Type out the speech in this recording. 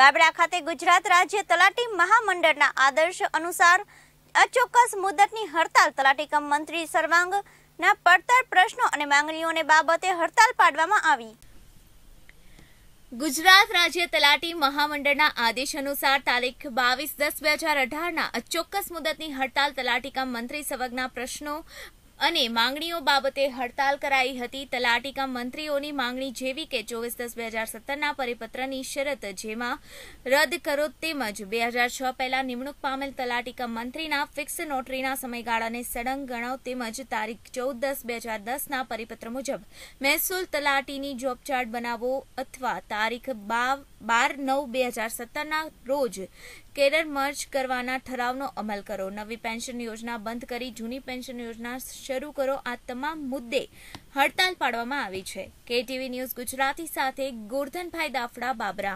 બાબડા ખાતે ગુજરાત રાજ્ય તલાટી મહામંડળના આદર્શ અનુસાર અચોક્કસ મુદતની હડતાલ તલાટી કમ મંત્રી સર્વાંગના પડતર પ્રશ્નો અને માંગણીઓને બાબતે હડતાલ પાડવામાં આવી ગુજરાત રાજ્ય તલાટી મહામંડળના આદેશ અનુસાર તારીખ બાવીસ દસ બે હજાર અઢારના અચોક્કસ મુદતની હડતાલ તલાટીકા મંત્રી સવગના પ્રશ્નો અને માંગણીઓ બાબતે હડતાલ કરાઈ હતી તલાટીકા મંત્રીઓની માંગણી જેવી કે ચોવીસ દસ બે હજાર સત્તરના પરિપત્રની શરત જેમાં રદ કરો તેમજ બે હજાર છ પહેલા નિમણૂક પામેલ તલાટીકા મંત્રીના ફિક્સ નોટરીના સમયગાળાને સળંગ ગણાવ તેમજ તારીખ ચૌદ દસ બે હજાર દસના પરિપત્ર મુજબ મહેસૂલ તલાટીની જોબચાર્ટ બનાવો અથવા તારીખ બાવ બાર નવ બે હજાર સત્તરના રોજ કેરર મર્જ કરવાના ઠરાવનો અમલ કરો નવી પેન્શન યોજના બંધ કરી જૂની પેન્શન યોજના શરૂ કરો આ તમામ મુદ્દે હડતાલ પાડવામાં આવી છે કેટીવી ન્યૂઝ ગુજરાતી સાથે ગોરધનભાઈ દાફડા બાબરા